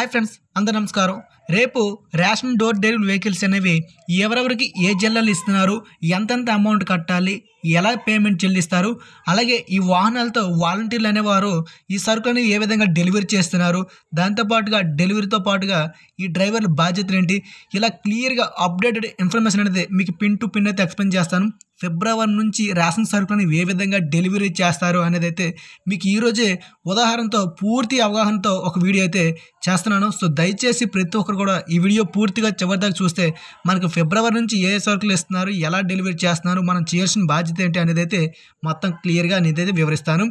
Hi friends, అందరు నమస్కారం రేపు రేషన్ డోర్ డెలివరీ వెహికల్స్ అనేవి ఎవరెవరికి ఏ జిల్లాలు ఇస్తున్నారు ఎంతెంత అమౌంట్ కట్టాలి ఎలా పేమెంట్ చెల్లిస్తారు అలాగే ఈ వాహనాలతో వాలంటీర్లు అనేవారు ఈ సరుకులను ఏ విధంగా డెలివరీ చేస్తున్నారు దాంతోపాటుగా డెలివరీతో పాటుగా ఈ డ్రైవర్ల బాధ్యతలు ఏంటి ఇలా క్లియర్గా అప్డేటెడ్ ఇన్ఫర్మేషన్ అనేది మీకు పిన్ టు పిన్ అయితే ఎక్స్ప్లెయిన్ చేస్తాను ఫిబ్రవరి నుంచి రేషన్ సరుకులను ఏ విధంగా డెలివరీ చేస్తారు అనేది అయితే మీకు ఈరోజే ఉదాహరణతో పూర్తి అవగాహనతో ఒక వీడియో అయితే చేస్తున్నాను సో దయ దయచేసి ప్రతి ఒక్కరు కూడా ఈ వీడియో పూర్తిగా చివరిదాకా చూస్తే మనకు ఫిబ్రవరి నుంచి ఏ సరుకులు ఇస్తున్నారు ఎలా డెలివరీ చేస్తున్నారు మనం చేయాల్సిన బాధ్యత ఏంటి అనేది అయితే మొత్తం క్లియర్గా నేనైతే వివరిస్తాను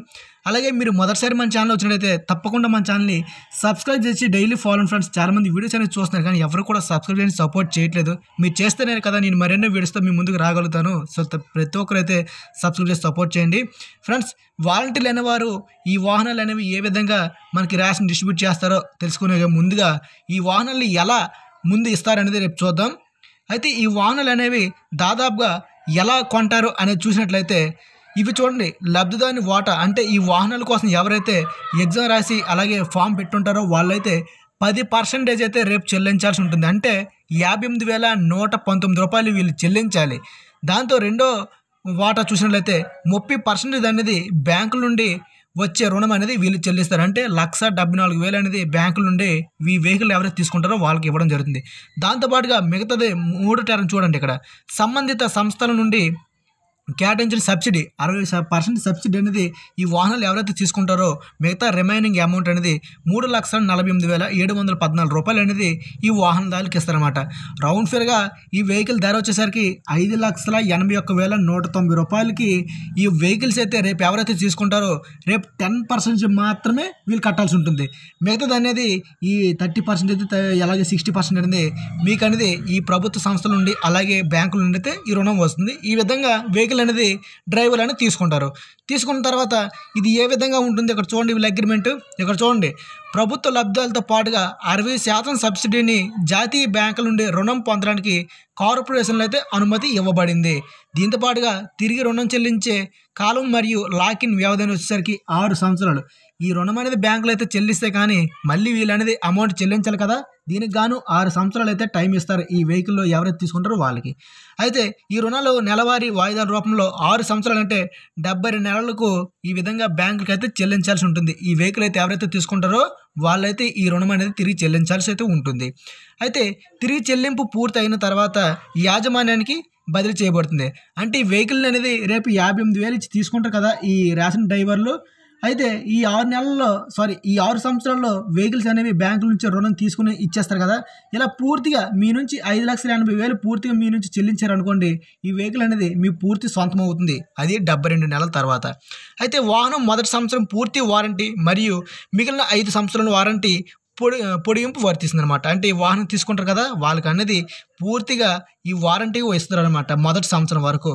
అలాగే మీరు మొదటిసారి మన ఛానల్ వచ్చినట్టయితే తప్పకుండా మన ఛానల్ని సబ్స్క్రైబ్ చేసి డైలీ ఫాలో ఫ్రెండ్స్ చాలామంది వీడియోస్ అనేది చూస్తున్నారు కానీ ఎవరు కూడా సబ్స్క్రైబ్ చేసి సపోర్ట్ చేయట్లేదు మీరు చేస్తేనే కదా నేను మరెన్నో వీడియోస్తో మీ ముందుకు రాగలుగుతాను సో ప్రతి ఒక్కరైతే సబ్స్క్రైబ్ చేసి సపోర్ట్ చేయండి ఫ్రెండ్స్ వాలంటీర్లు అనేవారు ఈ వాహనాలు అనేవి ఏ విధంగా మనకి ర్యాషన్ డిస్ట్రిబ్యూట్ చేస్తారో తెలుసుకునే ముందుగా ఈ వాహనాలు ఎలా ముందు ఇస్తారనేది రేపు చూద్దాం అయితే ఈ వాహనాలు అనేవి దాదాపుగా ఎలా కొంటారు అనేది చూసినట్లయితే ఇవి చూడండి లబ్ధిదారుని వాటా అంటే ఈ వాహనాల కోసం ఎవరైతే ఎగ్జామ్ రాసి అలాగే ఫామ్ పెట్టుంటారో వాళ్ళైతే పది పర్సెంటేజ్ అయితే రేపు చెల్లించాల్సి ఉంటుంది అంటే యాభై ఎనిమిది వేల నూట పంతొమ్మిది రూపాయలు వీళ్ళు చెల్లించాలి దాంతో రెండో వాటా చూసినట్లయితే ముప్పై పర్సెంటేజ్ అనేది బ్యాంకుల నుండి వచ్చే రుణం అనేది వీళ్ళు చెల్లిస్తారు అంటే లక్ష డెబ్బై నాలుగు వేలు అనేది బ్యాంకుల నుండి ఈ వెహికల్ ఎవరైతే తీసుకుంటారో వాళ్ళకి ఇవ్వడం జరుగుతుంది దాంతోపాటుగా మిగతాది మూడో టర్మ్ చూడండి ఇక్కడ సంబంధిత సంస్థల నుండి కేటాయించిన సబ్సిడీ అరవై పర్సెంట్ సబ్సిడీ అనేది ఈ వాహనాలు ఎవరైతే తీసుకుంటారో మిగతా రిమైనింగ్ అమౌంట్ అనేది మూడు లక్షల నలభై ఎనిమిది వేల ఏడు వందల పద్నాలుగు రూపాయలు అనేది ఈ వాహనదారులకు ఇస్తారన్నమాట రౌండ్ ఫియర్గా ఈ వెహికల్ ధర వచ్చేసరికి ఐదు లక్షల ఎనభై ఒక్క వేల నూట తొంభై రూపాయలకి ఈ వెహికల్స్ అయితే రేపు ఎవరైతే తీసుకుంటారో రేపు టెన్ పర్సెంట్ మాత్రమే వీళ్ళు కట్టాల్సి ఉంటుంది మిగతాది అనేది ఈ థర్టీ పర్సెంట్ అయితే అలాగే సిక్స్టీ పర్సెంట్ అనేది మీకు అనేది ఈ ప్రభుత్వ సంస్థల నుండి అలాగే బ్యాంకుల నుండి అయితే ఈ రుణం వస్తుంది ఈ విధంగా వెహికల్ వెహికల్ అనేది డ్రైవర్ అని తీసుకుంటారు తీసుకున్న తర్వాత ఇది ఏ విధంగా ఉంటుంది ఇక్కడ చూడండి వీళ్ళ అగ్రిమెంట్ ఇక్కడ చూడండి ప్రభుత్వ లబ్ధాలతో పాటుగా అరవై శాతం సబ్సిడీని జాతీయ బ్యాంకుల నుండి రుణం పొందడానికి కార్పొరేషన్లు అయితే అనుమతి ఇవ్వబడింది దీంతో పాటుగా తిరిగి రుణం చెల్లించే కాలం మరియు లాకిన్ వ్యవధిని వచ్చేసరికి ఆరు సంవత్సరాలు ఈ రుణం అనేది బ్యాంకులు అయితే చెల్లిస్తే కానీ మళ్ళీ వీళ్ళనేది అమౌంట్ చెల్లించాలి కదా దీనికి గాను ఆరు సంవత్సరాలు అయితే టైం ఇస్తారు ఈ వెహికల్లో ఎవరైతే తీసుకుంటారో వాళ్ళకి అయితే ఈ రుణాలు నెలవారీ వాయిదాల రూపంలో ఆరు సంవత్సరాలు అంటే డెబ్బై నెలలకు ఈ విధంగా బ్యాంకులకు అయితే చెల్లించాల్సి ఉంటుంది ఈ వెహికల్ అయితే ఎవరైతే తీసుకుంటారో వాళ్ళైతే ఈ రుణం అనేది తిరిగి చెల్లించాల్సి అయితే ఉంటుంది అయితే తిరిగి చెల్లింపు పూర్తి అయిన తర్వాత యాజమాన్యానికి బదిలీ చేయబడుతుంది అంటే ఈ వెహికల్ అనేది రేపు యాభై ఎనిమిది వేలు ఇచ్చి తీసుకుంటారు కదా ఈ రేషన్ డ్రైవర్లు అయితే ఈ ఆరు నెలల్లో సారీ ఈ ఆరు సంవత్సరాల్లో వెహికల్స్ అనేవి బ్యాంకుల నుంచి రుణం తీసుకుని ఇచ్చేస్తారు కదా ఇలా పూర్తిగా మీ నుంచి ఐదు లక్షల ఎనభై వేలు పూర్తిగా మీ నుంచి చెల్లించారనుకోండి ఈ వెహికల్ అనేది మీ పూర్తి సొంతం అవుతుంది అది డెబ్బై రెండు నెలల తర్వాత అయితే వాహనం మొదటి సంవత్సరం పూర్తి వారంటీ మరియు మిగిలిన ఐదు సంవత్సరాల వారంటీ పొడి పొడిగింపు వర్తిస్తుంది అనమాట అంటే వాహనం తీసుకుంటారు కదా వాళ్ళకి అనేది పూర్తిగా ఈ వారంటీ ఇస్తున్నారనమాట మొదటి సంవత్సరం వరకు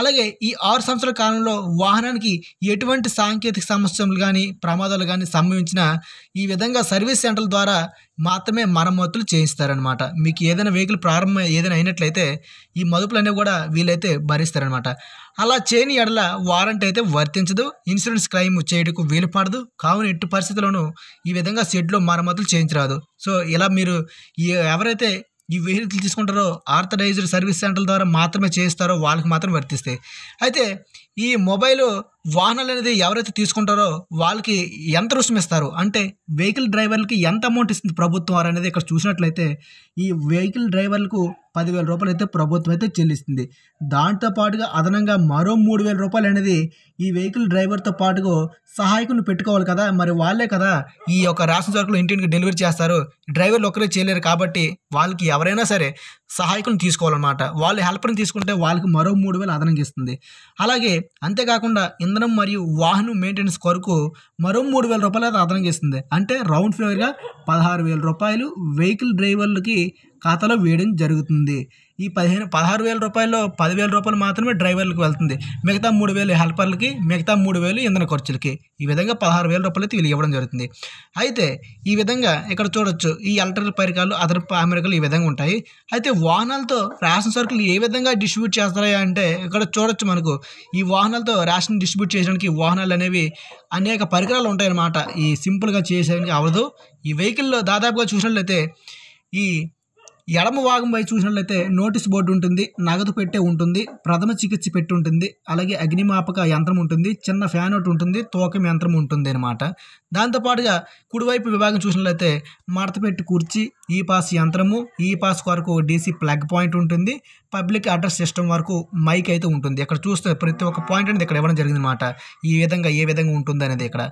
అలాగే ఈ ఆరు సంవత్సరాల కాలంలో వాహనానికి ఎటువంటి సాంకేతిక సమస్యలు కానీ ప్రమాదాలు కానీ సంభవించినా ఈ విధంగా సర్వీస్ సెంటర్ల ద్వారా మాత్రమే మరమ్మతులు చేయిస్తారనమాట మీకు ఏదైనా వెహికల్ ప్రారంభం ఏదైనా అయినట్లయితే ఈ మదుపులు అనేవి కూడా వీలైతే భరిస్తారనమాట అలా చేయని ఎడల వారంటీ అయితే వర్తించదు ఇన్సూరెన్స్ క్లెయిమ్ చేయడానికి వీలుపడదు కావున ఎట్టి పరిస్థితుల్లోనూ ఈ విధంగా షెడ్లో మరమ్మతులు చేయించరాదు సో ఇలా మీరు ఎవరైతే ఈ వెహికల్ తీసుకుంటారో ఆర్థరైజ్డ్ సర్వీస్ సెంటర్ ద్వారా మాత్రమే చేయిస్తారో వాళ్ళకి మాత్రం వర్తిస్తాయి అయితే ఈ మొబైల్ వాహనాలు అనేది ఎవరైతే తీసుకుంటారో వాళ్ళకి ఎంత రుసుము ఇస్తారు అంటే వెహికల్ డ్రైవర్లకి ఎంత అమౌంట్ ఇస్తుంది ప్రభుత్వం వారు అనేది ఇక్కడ చూసినట్లయితే ఈ వెహికల్ డ్రైవర్లకు పదివేల రూపాయలు అయితే ప్రభుత్వం అయితే చెల్లిస్తుంది దాంతో పాటుగా అదనంగా మరో మూడు వేల రూపాయలు అనేది ఈ వెహికల్ డ్రైవర్తో పాటుగా సహాయకులు పెట్టుకోవాలి కదా మరి వాళ్ళే కదా ఈ యొక్క రాష్ట్ర సరుకులు ఇంటింటికి డెలివరీ చేస్తారు డ్రైవర్లు ఒకరే చేయలేరు కాబట్టి వాళ్ళకి ఎవరైనా సరే సహాయకులను తీసుకోవాలన్నమాట వాళ్ళు హెల్పర్ని తీసుకుంటే వాళ్ళకి మరో మూడు వేలు అదనంగా ఇస్తుంది అలాగే అంతేకాకుండా ఇంధనం మరియు వాహనం మెయింటెనెన్స్ కొరకు మరో మూడు వేల రూపాయలు అయితే అదనంగా ఇస్తుంది అంటే రౌండ్ ఫ్లోర్గా పదహారు వేల రూపాయలు వెహికల్ డ్రైవర్లకి ఖాతాలో వేయడం జరుగుతుంది ఈ పదిహేను పదహారు వేల రూపాయల్లో పదివేల రూపాయలు మాత్రమే డ్రైవర్లకు వెళ్తుంది మిగతా మూడు వేలు హెల్పర్లకి మిగతా మూడు వేలు ఇంధన ఖర్చులకి ఈ విధంగా పదహారు వేల రూపాయలు వీళ్ళు ఇవ్వడం జరుగుతుంది అయితే ఈ విధంగా ఇక్కడ చూడొచ్చు ఈ ఎలక్ట్రికల్ పరికరాలు అదర్ అమెరికాలు ఈ విధంగా ఉంటాయి అయితే వాహనాలతో రేషన్ సరుకులు ఏ విధంగా డిస్ట్రిబ్యూట్ చేస్తాయా అంటే ఇక్కడ చూడొచ్చు మనకు ఈ వాహనాలతో రేషన్ డిస్ట్రిబ్యూట్ చేయడానికి వాహనాలు అనేవి అనేక పరికరాలు ఉంటాయన్నమాట ఈ సింపుల్గా చేసేయడానికి అవ్వదు ఈ వెహికల్లో దాదాపుగా చూసినట్లయితే ఈ ఎడమ భాగం వైపు చూసినట్లయితే నోటీస్ బోర్డు ఉంటుంది నగదు పెట్టే ఉంటుంది ప్రథమ చికిత్స పెట్టి ఉంటుంది అలాగే అగ్నిమాపక యంత్రం ఉంటుంది చిన్న ఫ్యాన్ ఒకటి ఉంటుంది తూకం యంత్రం ఉంటుంది అనమాట దాంతోపాటుగా కుడివైపు విభాగం చూసినట్లయితే మడత పెట్టి కుర్చీ ఈ పాస్ యంత్రము ఈ పాస్ కొరకు డీసీ ప్లగ్ పాయింట్ ఉంటుంది పబ్లిక్ అడ్రస్ సిస్టమ్ వరకు మైక్ అయితే ఉంటుంది ఇక్కడ చూస్తే ప్రతి ఒక్క పాయింట్ అనేది ఇక్కడ ఇవ్వడం అనమాట ఈ విధంగా ఏ విధంగా ఉంటుంది అనేది ఇక్కడ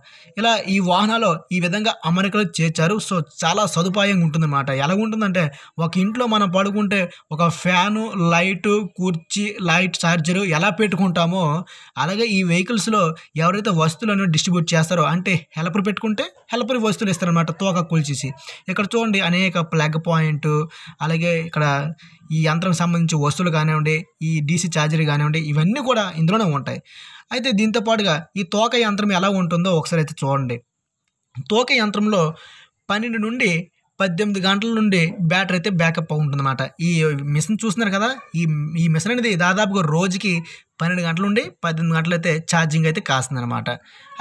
ఇలా ఈ వాహనాలు ఈ విధంగా అమరికలు చేర్చారు సో చాలా సదుపాయంగా అనమాట ఎలా ఉంటుందంటే ఒక ఇంట్లో మనం పడుకుంటే ఒక ఫ్యాను లైటు కుర్చీ లైట్ ఛార్జరు ఎలా పెట్టుకుంటామో అలాగే ఈ వెహికల్స్లో ఎవరైతే వస్తువులను డిస్ట్రిబ్యూట్ చేస్తారో అంటే హెల్పర్ పెట్టుకుంటే హెల్పర్ వస్తువులు ఇస్తారనమాట తోక కూల్చేసి ఇక్కడ చూడండి అనేక ప్లగ్ పాయింట్ అలాగే ఇక్కడ ఈ యంత్రం సంబంధించి వస్తువులు కానివ్వండి ఈ డీసీ ఛార్జర్ కానివ్వండి ఇవన్నీ కూడా ఇందులోనే ఉంటాయి అయితే దీంతో పాటుగా ఈ తోక యంత్రం ఎలా ఉంటుందో ఒకసారి అయితే చూడండి తోక యంత్రంలో పన్నెండు నుండి పద్దెనిమిది గంటల నుండి బ్యాటరీ అయితే బ్యాకప్ అనమాట ఈ మిషన్ చూస్తున్నారు కదా ఈ ఈ మిషన్ అనేది దాదాపుగా రోజుకి పన్నెండు గంటల నుండి పద్దెనిమిది గంటలు అయితే ఛార్జింగ్ అయితే కాస్తుందన్నమాట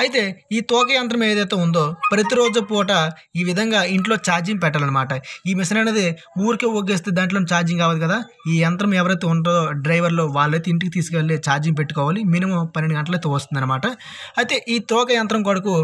అయితే ఈ తోక యంత్రం ఏదైతే ఉందో ప్రతిరోజు పూట ఈ విధంగా ఇంట్లో ఛార్జింగ్ పెట్టాలన్నమాట ఈ మిషన్ అనేది ఊరికే ఒగ్గేస్తే దాంట్లో ఛార్జింగ్ అవ్వదు కదా ఈ యంత్రం ఎవరైతే ఉంటుందో డ్రైవర్లో వాళ్ళైతే ఇంటికి తీసుకెళ్ళి ఛార్జింగ్ పెట్టుకోవాలి మినిమం పన్నెండు గంటలైతే వస్తుందన్నమాట అయితే ఈ తోక యంత్రం కొరకు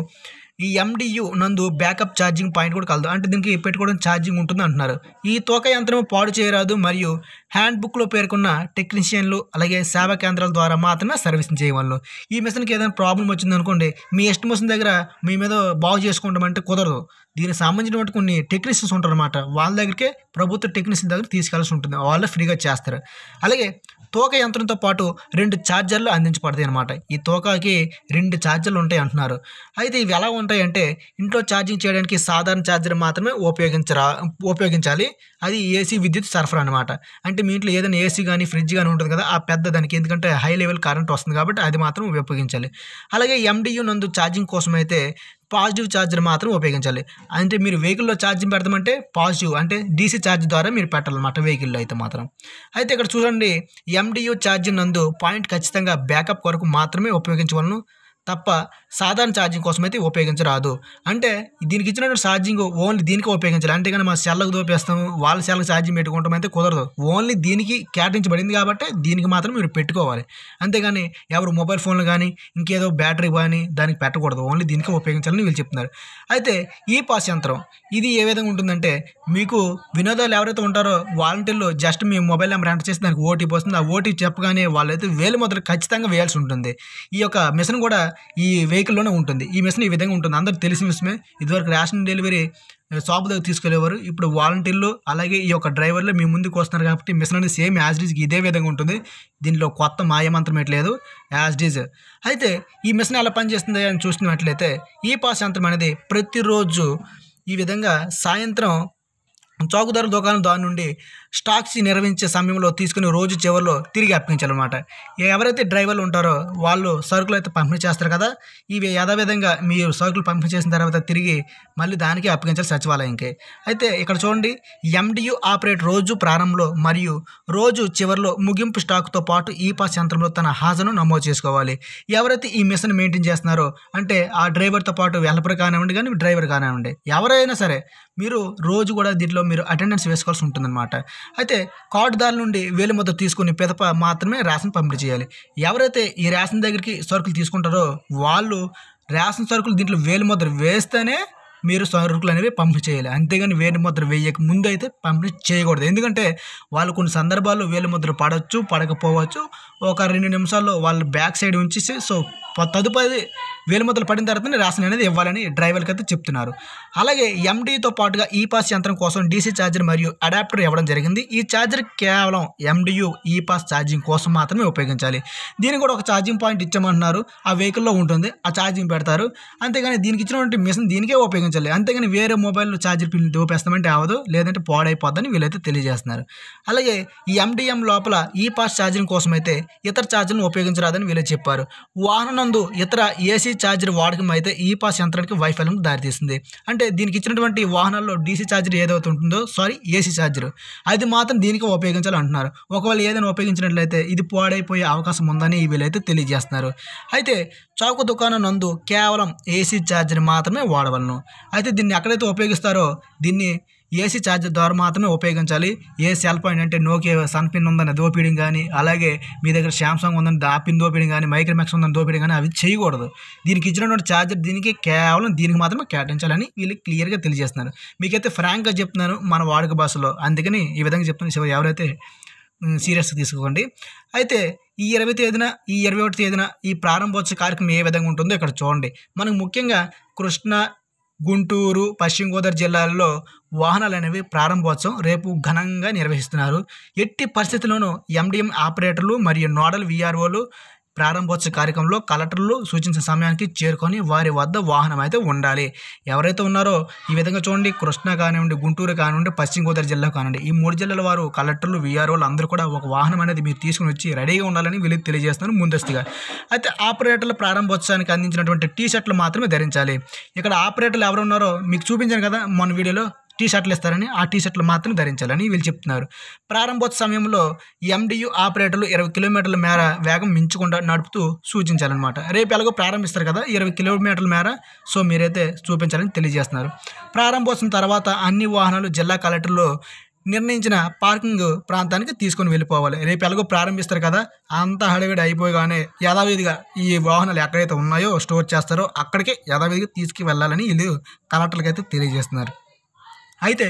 ఈ ఎండియు నందు బ్యాకప్ ఛార్జింగ్ పాయింట్ కూడా కలదు అంటే దీనికి పెట్టుకోవడం ఛార్జింగ్ ఉంటుంది అంటున్నారు ఈ తోక యంత్రం పాడు చేయరాదు మరియు హ్యాండ్ బుక్లో పేర్కొన్న టెక్నీషియన్లు అలాగే సేవా కేంద్రాల ద్వారా మాత్రమే సర్వీసింగ్ చేయవాళ్ళు ఈ మిషన్కి ఏదైనా ప్రాబ్లం వచ్చిందనుకోండి మీ ఎస్టిమేషన్ దగ్గర మీ మీద బాగు చేసుకోవడం కుదరదు దీనికి సంబంధించినటువంటి కొన్ని టెక్నీషియన్స్ అనమాట వాళ్ళ దగ్గరికే ప్రభుత్వ టెక్నీషియన్ దగ్గర తీసుకెళ్ళాల్సి ఉంటుంది వాళ్ళు ఫ్రీగా చేస్తారు అలాగే తోక యంత్రంతో పాటు రెండు ఛార్జర్లు అందించబడతాయి అనమాట ఈ తోకకి రెండు ఛార్జర్లు ఉంటాయి అంటున్నారు అయితే ఇవి ఎలా ఉంటాయంటే ఇంట్లో ఛార్జింగ్ చేయడానికి సాధారణ ఛార్జర్ మాత్రమే ఉపయోగించరా ఉపయోగించాలి అది ఏసీ విద్యుత్ సరఫరా అనమాట అంటే మీ ఇంట్లో ఏదైనా ఏసీ కానీ ఫ్రిడ్జ్ కానీ ఉంటుంది కదా ఆ పెద్ద దానికి ఎందుకంటే హై లెవెల్ కరెంట్ వస్తుంది కాబట్టి అది మాత్రం ఉపయోగించాలి అలాగే ఎండియు నందు ఛార్జింగ్ కోసం అయితే పాజిటివ్ ఛార్జర్ మాత్రం ఉపయోగించాలి అంటే మీరు వెహికల్లో ఛార్జింగ్ పెడతామంటే పాజిటివ్ అంటే డీసీ ఛార్జ్ ద్వారా మీరు పెట్టాలన్నమాట వెహికల్లో అయితే మాత్రం అయితే ఇక్కడ చూడండి ఎండియు ఛార్జింగ్ నందు పాయింట్ ఖచ్చితంగా బ్యాకప్ కొరకు మాత్రమే ఉపయోగించగలను తప్ప సాధారణ ఛార్జింగ్ కోసం అయితే ఉపయోగించరాదు అంటే దీనికి ఇచ్చినటువంటి ఛార్జింగ్ ఓన్లీ దీనికి ఉపయోగించాలి అంతేగాని మా సెల్లకు దోపేస్తాము వాళ్ళ సెల్లకు ఛార్జింగ్ పెట్టుకుంటాం అయితే కుదరదు ఓన్లీ దీనికి కేటాయించబడింది కాబట్టి దీనికి మాత్రం మీరు పెట్టుకోవాలి అంతేగాని ఎవరు మొబైల్ ఫోన్లు కానీ ఇంకేదో బ్యాటరీ కానీ దానికి పెట్టకూడదు ఓన్లీ దీనికి ఉపయోగించాలని వీళ్ళు చెప్తున్నారు అయితే ఈ పాస్ యంత్రం ఇది ఏ విధంగా ఉంటుందంటే మీకు వినోదాలు ఎవరైతే ఉంటారో వాలంటీర్లు జస్ట్ మీ మొబైల్ నెంబర్ ఎంటర్ చేసి దానికి ఓటీపీ వస్తుంది ఆ ఓటీపీ చెప్పగానే వాళ్ళైతే వేలు మొదలు ఖచ్చితంగా వేయాల్సి ఉంటుంది ఈ యొక్క మిషన్ కూడా ఈ వెహికల్ వెహికల్లోనే ఉంటుంది ఈ మిషన్ ఈ విధంగా ఉంటుంది అందరికి తెలిసిన విషయమే ఇదివరకు రేషన్ డెలివరీ షాప్ దగ్గర తీసుకెళ్లేవారు ఇప్పుడు వాలంటీర్లు అలాగే ఈ యొక్క డ్రైవర్లు మీ ముందుకు వస్తున్నారు కాబట్టి మిషన్ అనేది సేమ్ యాజ్ డీజ్ ఇదే విధంగా ఉంటుంది దీనిలో కొత్త మాయమంత్రం ఎట్లేదు యాజ్ డీజ్ అయితే ఈ మిషన్ ఎలా పనిచేస్తుంది అని చూసినట్లయితే ఈ పాస్ యంత్రం అనేది ప్రతిరోజు ఈ విధంగా సాయంత్రం చౌకధర దుకాణం దాని నుండి స్టాక్స్ నిర్వహించే సమయంలో తీసుకుని రోజు చివరిలో తిరిగి అప్పగించాలన్నమాట ఎవరైతే డ్రైవర్లు ఉంటారో వాళ్ళు సరుకులు అయితే పంపిణీ చేస్తారు కదా ఇవి యథావిధంగా మీరు సరుకులు పంపిణీ చేసిన తర్వాత తిరిగి మళ్ళీ దానికి అప్పగించాలి సచివాలయంకి అయితే ఇక్కడ చూడండి ఎండియు ఆపరేట్ రోజు ప్రారంభంలో మరియు రోజు చివరిలో ముగింపు స్టాక్తో పాటు ఈ పాస్ యంత్రంలో తన హాజరును నమోదు చేసుకోవాలి ఎవరైతే ఈ మిషన్ మెయింటైన్ చేస్తున్నారో అంటే ఆ డ్రైవర్తో పాటు వెల్పర్ కానివ్వండి కానీ డ్రైవర్ కానివ్వండి ఎవరైనా సరే మీరు రోజు కూడా దీంట్లో మీరు అటెండెన్స్ వేసుకోవాల్సి ఉంటుందన్నమాట అయితే దారి నుండి వేలు ముద్ర తీసుకుని పిదప మాత్రమే రేషన్ పంపిణీ చేయాలి ఎవరైతే ఈ రేషన్ దగ్గరికి సరుకులు తీసుకుంటారో వాళ్ళు రేషన్ సరుకులు దీంట్లో వేలు ముద్ర వేస్తేనే మీరు సరుకులు అనేవి పంపిణీ చేయాలి అంతేగాని ముద్ర వేయక ముందు అయితే పంపిణీ చేయకూడదు ఎందుకంటే వాళ్ళు కొన్ని సందర్భాల్లో ముద్ర పడవచ్చు పడకపోవచ్చు ఒక రెండు నిమిషాల్లో వాళ్ళు బ్యాక్ సైడ్ ఉంచేసి సో తదుపరి వేలిముద్రలు పడిన తర్వాతనే రేషన్ అనేది ఇవ్వాలని డ్రైవర్కి అయితే చెప్తున్నారు అలాగే ఎండీతో పాటుగా ఈ పాస్ యంత్రం కోసం డీసీ ఛార్జర్ మరియు అడాప్టర్ ఇవ్వడం జరిగింది ఈ ఛార్జర్ కేవలం ఎండియు ఈ పాస్ ఛార్జింగ్ కోసం మాత్రమే ఉపయోగించాలి దీనికి కూడా ఒక ఛార్జింగ్ పాయింట్ ఇచ్చామంటున్నారు ఆ వెహికల్లో ఉంటుంది ఆ ఛార్జింగ్ పెడతారు అంతేగాని దీనికి ఇచ్చినటువంటి మిషన్ దీనికే ఉపయోగించాలి అంతేగాని వేరే మొబైల్ ఛార్జర్ పిల్లలు దూపేస్తామంటే అవదు లేదంటే పాడైపోద్దని వీళ్ళైతే తెలియజేస్తున్నారు అలాగే ఈ ఎండిఎం లోపల ఈ పాస్ ఛార్జింగ్ కోసం అయితే ఇతర ఛార్జర్లను ఉపయోగించరాదని వీళ్ళు చెప్పారు వాహనం నందు ఇతర ఏసీ ఛార్జర్ వాడకం అయితే ఈ పాస్ యంత్రానికి వైఫల్యం దారితీస్తుంది అంటే దీనికి ఇచ్చినటువంటి వాహనాల్లో డీసీ ఛార్జర్ ఏదైతే ఉంటుందో సారీ ఏసీ ఛార్జర్ అది మాత్రం దీనికి ఉపయోగించాలి అంటున్నారు ఒకవేళ ఏదైనా ఉపయోగించినట్లయితే ఇది పాడైపోయే అవకాశం ఉందని వీళ్ళైతే తెలియజేస్తున్నారు అయితే చౌక దుకాణం నందు కేవలం ఏసీ ఛార్జర్ మాత్రమే వాడవలను అయితే దీన్ని ఎక్కడైతే ఉపయోగిస్తారో దీన్ని ఏసీ ఛార్జర్ ద్వారా మాత్రమే ఉపయోగించాలి ఏ సెల్ పాయింట్ అంటే నోకే సన్ పిన్ ఉందని దోపిడం కానీ అలాగే మీ దగ్గర శాంసంగ్ ఉందని ఆ పిన్ దోపిడం కానీ మైక్రోమాక్స్ ఉందని దోపిడం కానీ అవి చేయకూడదు దీనికి ఇచ్చినటువంటి ఛార్జర్ దీనికి కేవలం దీనికి మాత్రమే కేటాయించాలని వీళ్ళు క్లియర్గా తెలియజేస్తున్నారు మీకైతే ఫ్రాంక్గా చెప్తున్నాను మన వాడుక భాషలో అందుకని ఈ విధంగా చెప్తున్నాను ఎవరైతే సీరియస్గా తీసుకోండి అయితే ఈ ఇరవై తేదీన ఈ ఇరవై ఒకటి తేదీన ఈ ప్రారంభోత్సవ కార్యక్రమం ఏ విధంగా ఉంటుందో ఇక్కడ చూడండి మనకు ముఖ్యంగా కృష్ణ గుంటూరు పశ్చిమ గోదావరి జిల్లాల్లో వాహనాలు అనేవి ప్రారంభోత్సవం రేపు ఘనంగా నిర్వహిస్తున్నారు ఎట్టి పరిస్థితుల్లోనూ ఎండిఎం ఆపరేటర్లు మరియు నోడల్ విఆర్ఓలు ప్రారంభోత్సవ కార్యక్రమంలో కలెక్టర్లు సూచించిన సమయానికి చేరుకొని వారి వద్ద వాహనం అయితే ఉండాలి ఎవరైతే ఉన్నారో ఈ విధంగా చూడండి కృష్ణా కానివ్వండి గుంటూరు కానివ్వండి పశ్చిమ గోదావరి జిల్లా కానివ్వండి ఈ మూడు జిల్లాల వారు కలెక్టర్లు వీఆర్ఓలు అందరూ కూడా ఒక వాహనం అనేది మీరు తీసుకుని వచ్చి రెడీగా ఉండాలని వీళ్ళు తెలియజేస్తున్నారు ముందస్తుగా అయితే ఆపరేటర్ల ప్రారంభోత్సవానికి అందించినటువంటి టీ షర్ట్లు మాత్రమే ధరించాలి ఇక్కడ ఆపరేటర్లు ఎవరు ఉన్నారో మీకు చూపించాను కదా మన వీడియోలో టీ షర్ట్లు ఇస్తారని ఆ టీ షర్ట్లు మాత్రం ధరించాలని వీళ్ళు చెప్తున్నారు ప్రారంభోత్సవ సమయంలో ఎండియు ఆపరేటర్లు ఇరవై కిలోమీటర్ల మేర వేగం మించకుండా నడుపుతూ సూచించాలన్నమాట రేపు ఎలాగో ప్రారంభిస్తారు కదా ఇరవై కిలోమీటర్ల మేర సో మీరైతే చూపించాలని తెలియజేస్తున్నారు ప్రారంభోత్సవం తర్వాత అన్ని వాహనాలు జిల్లా కలెక్టర్లో నిర్ణయించిన పార్కింగ్ ప్రాంతానికి తీసుకొని వెళ్ళిపోవాలి రేపు ఎలాగో ప్రారంభిస్తారు కదా అంత హడవిడి అయిపోగానే యథావిధిగా ఈ వాహనాలు ఎక్కడైతే ఉన్నాయో స్టోర్ చేస్తారో అక్కడికే యథావిధిగా తీసుకువెళ్ళాలని వీళ్ళు కలెక్టర్లకు అయితే తెలియజేస్తున్నారు అయితే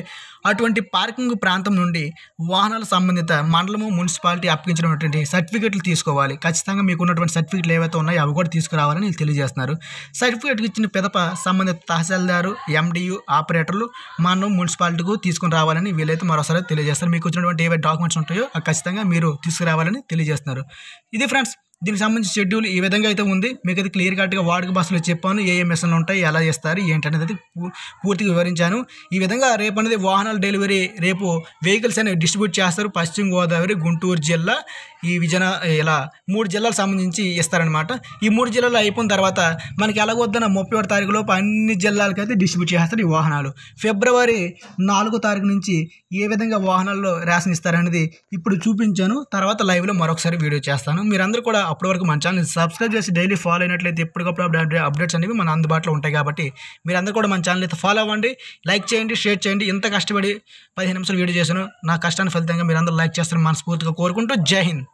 అటువంటి పార్కింగ్ ప్రాంతం నుండి వాహనాల సంబంధిత మండలము మున్సిపాలిటీ అప్పగించినటువంటి సర్టిఫికెట్లు తీసుకోవాలి ఖచ్చితంగా మీకు ఉన్నటువంటి సర్టిఫికెట్లు ఏవైతే ఉన్నాయో అవి కూడా తీసుకురావాలని తెలియజేస్తున్నారు సర్టిఫికెట్ ఇచ్చిన పిదప సంబంధిత తహసీల్దారు ఎండియు ఆపరేటర్లు మండలం మున్సిపాలిటీకు తీసుకుని రావాలని వీలైతే మరోసారి తెలియజేస్తారు మీకు వచ్చినటువంటి ఏవైతే డాక్యుమెంట్స్ ఉంటాయో ఖచ్చితంగా మీరు తీసుకురావాలని తెలియజేస్తున్నారు ఇది ఫ్రెండ్స్ దీనికి సంబంధించి షెడ్యూల్ ఈ విధంగా అయితే ఉంది మీకు అయితే క్లియర్ కట్గా వాడుక బస్సులు చెప్పాను ఏ ఏ మిషన్లు ఉంటాయి ఎలా చేస్తారు ఏంటనేది పూర్తిగా వివరించాను ఈ విధంగా రేపు అనేది వాహనాల డెలివరీ రేపు వెహికల్స్ అనేవి డిస్ట్రిబ్యూట్ చేస్తారు పశ్చిమ గోదావరి గుంటూరు జిల్లా ఈ విజయన ఇలా మూడు జిల్లాలకు సంబంధించి ఇస్తారనమాట ఈ మూడు జిల్లాలు అయిపోయిన తర్వాత మనకి ఎలాగొద్దన ముప్పై ఒకటి తారీఖు లోపు అన్ని జిల్లాలకైతే డిస్ట్రిబ్యూట్ చేస్తారు ఈ వాహనాలు ఫిబ్రవరి నాలుగో తారీఖు నుంచి ఏ విధంగా వాహనాల్లో రేషన్ ఇస్తారనేది ఇప్పుడు చూపించాను తర్వాత లైవ్లో మరొకసారి వీడియో చేస్తాను మీరందరూ కూడా అప్పటి వరకు మన ఛానల్ సబ్స్క్రైబ్ చేసి డైలీ ఫాలో అయినట్లయితే ఎప్పటికప్పుడు అప్డేట్స్ అనేవి మన అందుబాటులో ఉంటాయి కాబట్టి మీరందరూ కూడా మన ఛానల్ అయితే ఫాలో అవ్వండి లైక్ చేయండి షేర్ చేయండి ఇంత కష్టపడి పదిహేను నిమిషాలు వీడియో చేశాను నా కష్టాన్ని ఫలితంగా మీరందరూ లైక్ చేస్తారని మనస్ఫూర్తిగా కోరుకుంటూ జై హింద్